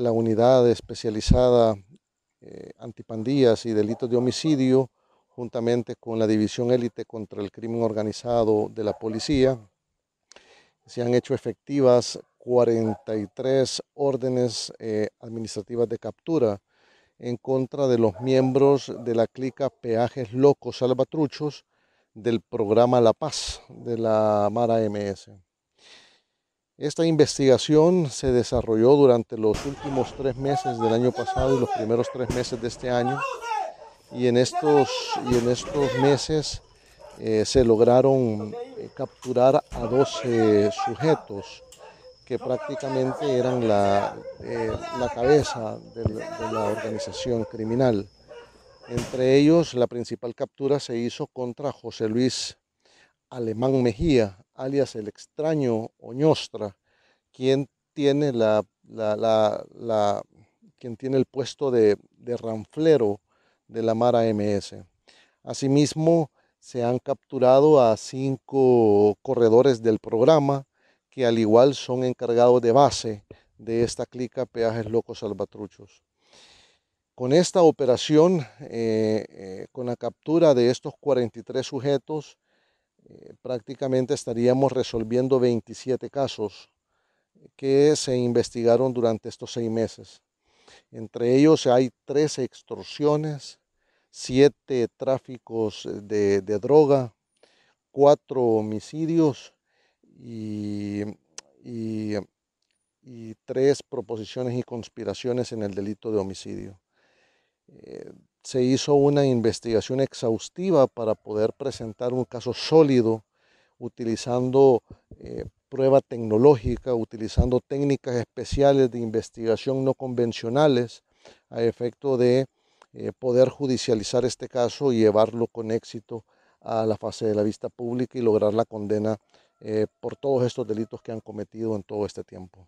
la unidad especializada eh, antipandillas y delitos de homicidio, juntamente con la división élite contra el crimen organizado de la policía. Se han hecho efectivas 43 órdenes eh, administrativas de captura en contra de los miembros de la clica Peajes Locos Salvatruchos del programa La Paz de la Mara MS. Esta investigación se desarrolló durante los últimos tres meses del año pasado y los primeros tres meses de este año. Y en estos, y en estos meses eh, se lograron eh, capturar a 12 sujetos que prácticamente eran la, eh, la cabeza de la, de la organización criminal. Entre ellos, la principal captura se hizo contra José Luis Alemán Mejía, alias el extraño Oñostra, quien tiene, quien tiene el puesto de, ranflero de la Mara MS. Asimismo, se han capturado a cinco corredores del programa que al igual son encargados de base de esta clica Peajes Locos Salvatruchos. Con esta operación, eh, eh, con la captura de estos 43 sujetos, eh, prácticamente estaríamos resolviendo 27 casos que se investigaron durante estos seis meses. Entre ellos hay tres extorsiones, siete tráficos de, droga, cuatro homicidios y tres proposiciones y conspiraciones en el delito de homicidio se hizo una investigación exhaustiva para poder presentar un caso sólido utilizando eh, prueba tecnológica, utilizando técnicas especiales de investigación no convencionales a efecto de eh, poder judicializar este caso y llevarlo con éxito a la fase de la vista pública y lograr la condena eh, por todos estos delitos que han cometido en todo este tiempo.